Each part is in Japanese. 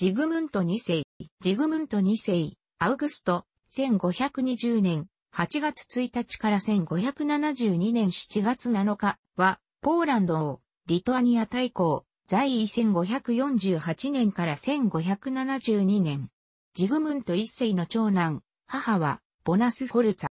ジグムント2世、ジグムント2世、アウグスト、1520年8月1日から1572年7月7日は、ポーランドをリトアニア大公、在位1548年から1572年。ジグムント1世の長男、母は、ボナスフォルツァ。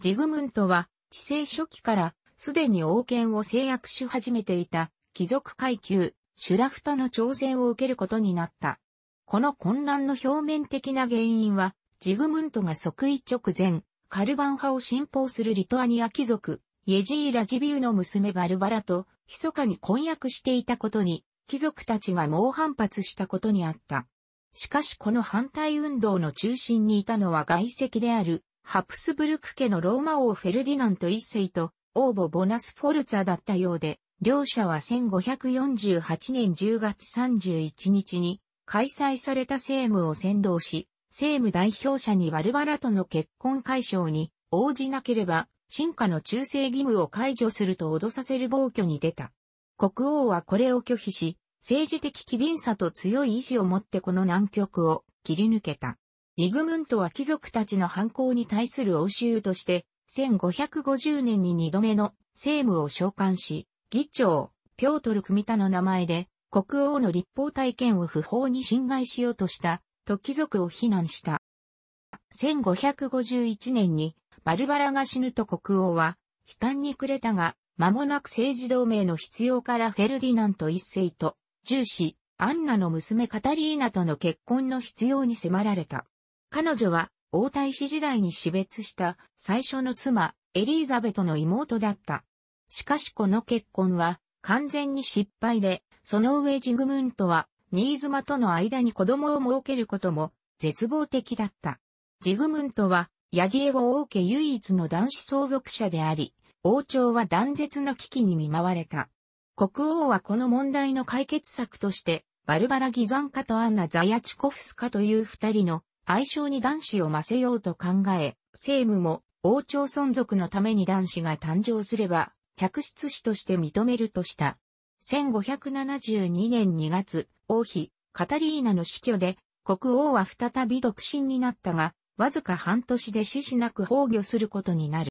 ジグムントは、治世初期から、すでに王権を制約し始めていた、貴族階級、シュラフタの挑戦を受けることになった。この混乱の表面的な原因は、ジグムントが即位直前、カルバン派を信奉するリトアニア貴族、イェジー・ラジビューの娘バルバラと、密かに婚約していたことに、貴族たちが猛反発したことにあった。しかしこの反対運動の中心にいたのは外籍である、ハプスブルク家のローマ王フェルディナント一世と、王母ボナスフォルツァだったようで、両者は1548年10月31日に開催された政務を先導し、政務代表者にバルバラとの結婚解消に応じなければ、進化の忠誠義務を解除すると脅させる暴挙に出た。国王はこれを拒否し、政治的機敏さと強い意志を持ってこの難局を切り抜けた。ジグムントは貴族たちの反抗に対する応酬として、1550年に2度目の政務を召喚し、議長、ピョートル・クミタの名前で、国王の立法体験を不法に侵害しようとした、と貴族を非難した。1551年に、バルバラが死ぬと国王は、悲嘆に暮れたが、間もなく政治同盟の必要からフェルディナント一世と、重視、アンナの娘カタリーナとの結婚の必要に迫られた。彼女は、王太子時代に死別した最初の妻、エリーザベトの妹だった。しかしこの結婚は完全に失敗で、その上ジグムントは新妻との間に子供を設けることも絶望的だった。ジグムントはヤギエを王家唯一の男子相続者であり、王朝は断絶の危機に見舞われた。国王はこの問題の解決策として、バルバラ・ギザンカとアンナ・ザヤチコフスカという二人の愛称に男子を増せようと考え、政務も王朝存続のために男子が誕生すれば、嫡出子として認めるとした。1572年2月、王妃、カタリーナの死去で、国王は再び独身になったが、わずか半年で死しなく崩御することになる。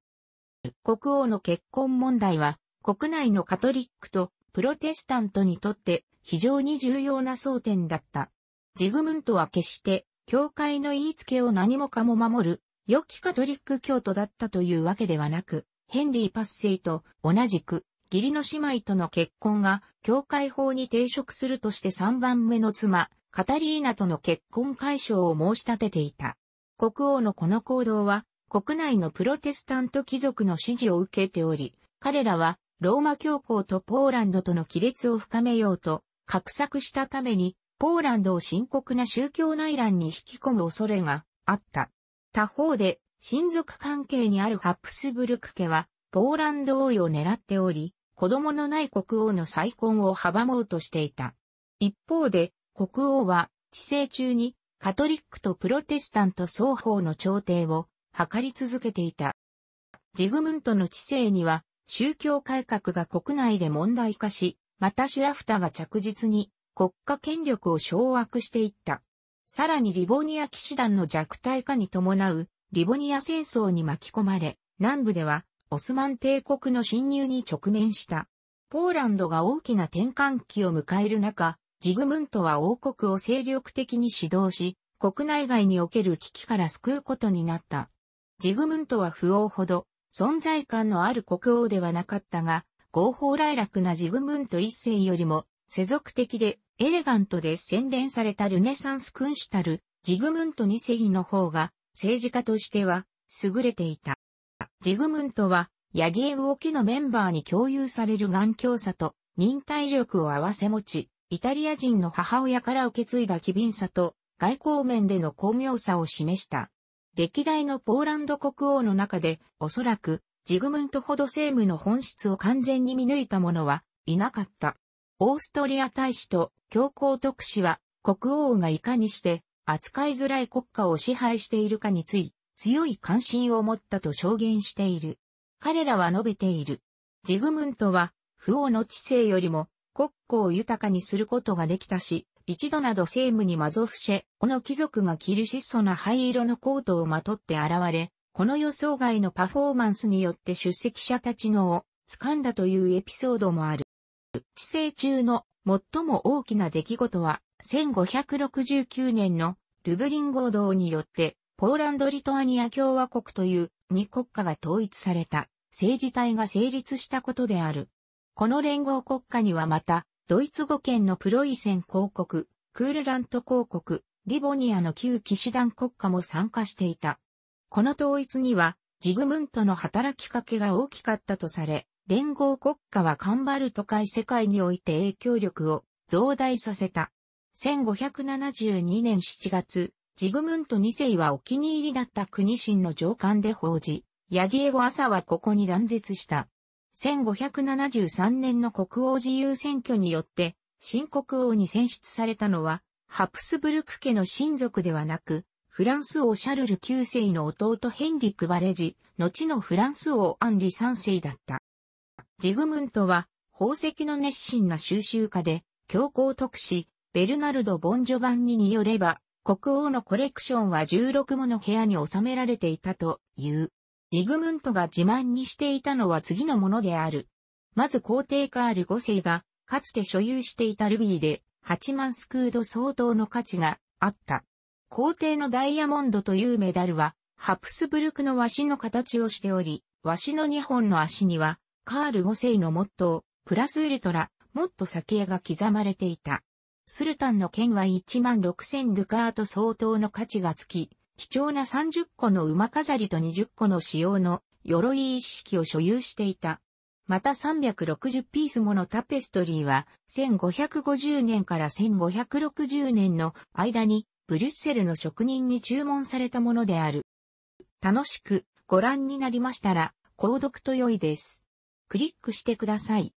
国王の結婚問題は、国内のカトリックとプロテスタントにとって非常に重要な争点だった。ジグムントは決して、教会の言いつけを何もかも守る、良きカトリック教徒だったというわけではなく、ヘンリー・パッセイと同じく義理の姉妹との結婚が教会法に抵触するとして3番目の妻、カタリーナとの結婚解消を申し立てていた。国王のこの行動は国内のプロテスタント貴族の支持を受けており、彼らはローマ教皇とポーランドとの亀裂を深めようと画策したために、ポーランドを深刻な宗教内乱に引き込む恐れがあった。他方で、親族関係にあるハプスブルク家は、ポーランド王位を狙っており、子供のない国王の再婚を阻もうとしていた。一方で、国王は、治世中に、カトリックとプロテスタント双方の朝廷を、図り続けていた。ジグムントの治世には、宗教改革が国内で問題化し、またシュラフタが着実に国家権力を掌握していった。さらにリボニア騎士団の弱体化に伴うリボニア戦争に巻き込まれ、南部ではオスマン帝国の侵入に直面した。ポーランドが大きな転換期を迎える中、ジグムントは王国を精力的に指導し、国内外における危機から救うことになった。ジグムントは不王ほど存在感のある国王ではなかったが、合法来楽なジグムント一世よりも世俗的でエレガントで洗練されたルネサンス君主たるジグムント二世の方が政治家としては優れていた。ジグムントは、ヤギエウオキのメンバーに共有される頑強さと忍耐力を併せ持ち、イタリア人の母親から受け継いだ機敏さと外交面での巧妙さを示した。歴代のポーランド国王の中で、おそらく、ジグムントほど政務の本質を完全に見抜いた者はいなかった。オーストリア大使と教皇特使は、国王がいかにして扱いづらい国家を支配しているかについ、強い関心を持ったと証言している。彼らは述べている。ジグムントは、不王の知性よりも国庫を豊かにすることができたし、一度など政務にマゾフシェ、この貴族が着る質素な灰色のコートをまとって現れ、この予想外のパフォーマンスによって出席者たちのを掴んだというエピソードもある。知性中の最も大きな出来事は、1569年のルブリン合同によって、ポーランド・リトアニア共和国という2国家が統一された政治体が成立したことである。この連合国家にはまた、ドイツ語圏のプロイセン公国、クールラント公国、リボニアの旧騎士団国家も参加していた。この統一には、ジグムントの働きかけが大きかったとされ、連合国家はカンバルト海世界において影響力を増大させた。1572年7月、ジグムント2世はお気に入りだった国神の上官で報じ、ヤギエゴ朝はここに断絶した。1573年の国王自由選挙によって、新国王に選出されたのは、ハプスブルク家の親族ではなく、フランス王シャルル9世の弟ヘンリック・バレジ、後のフランス王アンリ3世だった。ジグムントは、宝石の熱心な収集家で、教皇特使、ベルナルド・ボンジョバンニによれば、国王のコレクションは16もの部屋に収められていたという。ジグムントが自慢にしていたのは次のものである。まず皇帝カール5世が、かつて所有していたルビーで、8万スクード相当の価値があった。皇帝のダイヤモンドというメダルは、ハプスブルクの和紙の形をしており、和紙の2本の足には、カール5世のモットー、プラスウルトラ、もっと先へが刻まれていた。スルタンの剣は1万6000ドゥカート相当の価値がつき、貴重な30個の馬飾りと20個の仕様の鎧一式を所有していた。また360ピースものタペストリーは1550年から1560年の間にブリュッセルの職人に注文されたものである。楽しくご覧になりましたら購読と良いです。クリックしてください。